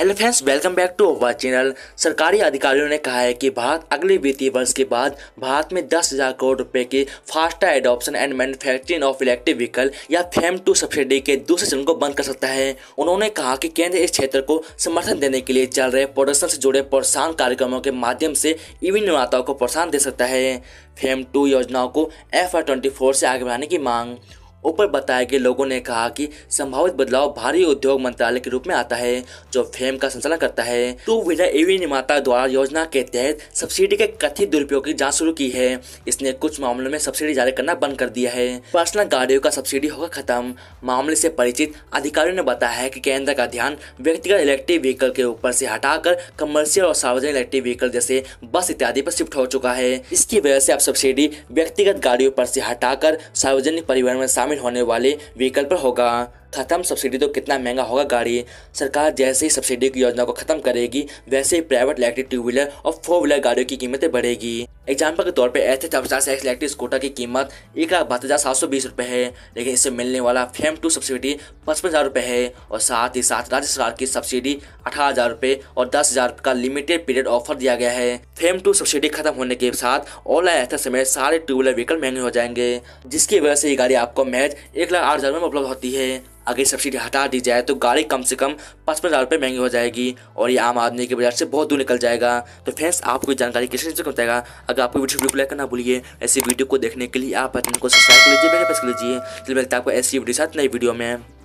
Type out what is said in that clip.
hello friends welcome back to our channel सरकारी अधिकारियों ने कहा है कि भारत अगले वित्तीय वर्ष के बाद भारत में दस हजार करोड़ रुपए के faster adoption and manufacturing of electric vehicle या फेम e टू सब्सिडी के दूसरे चरण को बंद कर सकता है उन्होंने कहा कि केंद्र इस क्षेत्र को समर्थन देने के लिए चल रहे प्रोडक्शन से जुड़े प्रोत्साहन कार्यक्रमों के माध्यम से ईवी निर्माताओं को प्रोत्साहन दे सकता है फेम e टू योजनाओं को एफ से आगे बढ़ाने की मांग ऊपर बताए गए लोगों ने कहा कि संभावित बदलाव भारी उद्योग मंत्रालय के रूप में आता है जो फेम का संचालन करता है टू व्हीलर ईवी निर्माता द्वारा योजना के तहत सब्सिडी के कथित दुरुपयोग की जांच शुरू की है इसने कुछ मामलों में सब्सिडी जारी करना बंद कर दिया है पर्सनल गाड़ियों का सब्सिडी होगा खत्म मामले से परिचित अधिकारियों ने बताया है की केंद्र का ध्यान व्यक्तिगत इलेक्ट्रिक व्हीकल के ऊपर से हटाकर कमर्शियल और सार्वजनिक इलेक्ट्रिक व्हीकल जैसे बस इत्यादि पर शिफ्ट हो चुका है इसकी वजह से अब सब्सिडी व्यक्तिगत गाड़ियों पर से हटाकर सार्वजनिक परिवहन में शामिल शामिल होने वाले व्हीकल पर होगा खत्म सब्सिडी तो कितना महंगा होगा गाड़ी सरकार जैसे ही सब्सिडी की योजना को खत्म करेगी वैसे ही प्राइवेट इलेक्ट्रिक टू व्हीलर और फोर व्हीलर गाड़ियों की कीमतें बढ़ेगी एग्जाम्पल के तौर पर ऐसे पचास एक्स इलेक्ट्रिक स्कूटर की कीमत एक लाख बहत्तर हज़ार सात सौ बीस रुपये है लेकिन इससे मिलने वाला फेम टू सब्सिडी पचपन हज़ार रुपये है और साथ ही साथ राज्य सरकार की सब्सिडी अठारह हज़ार रुपये और दस हज़ार का लिमिटेड पीरियड ऑफर दिया गया है फेम टू सब्सिडी खत्म होने के साथ ऑनलाइन एक्सेस समेत सारे टू व्हीलर व्हीकल महंगे हो जाएंगे जिसकी वजह से ये गाड़ी आपको महज एक लाख आठ हज़ार में उपलब्ध होती है अगर सब्सिडी हटा दी जाए तो गाड़ी कम से कम पचपन हज़ार रुपये महंगी हो जाएगी और ये आम आदमी के बाजार से बहुत दूर निकल जाएगा तो फ्रेंड्स आपको जानकारी किस चीज़ को बताएगा अगर आपको वीडियो को लाइक करना भूलिए ऐसी वीडियो को देखने के लिए आप चैनल को सब्सक्राइब कर लीजिए मेरे पास कर लीजिए चलिए मिलता है आपको ऐसी वीडियो साथ नई वीडियो में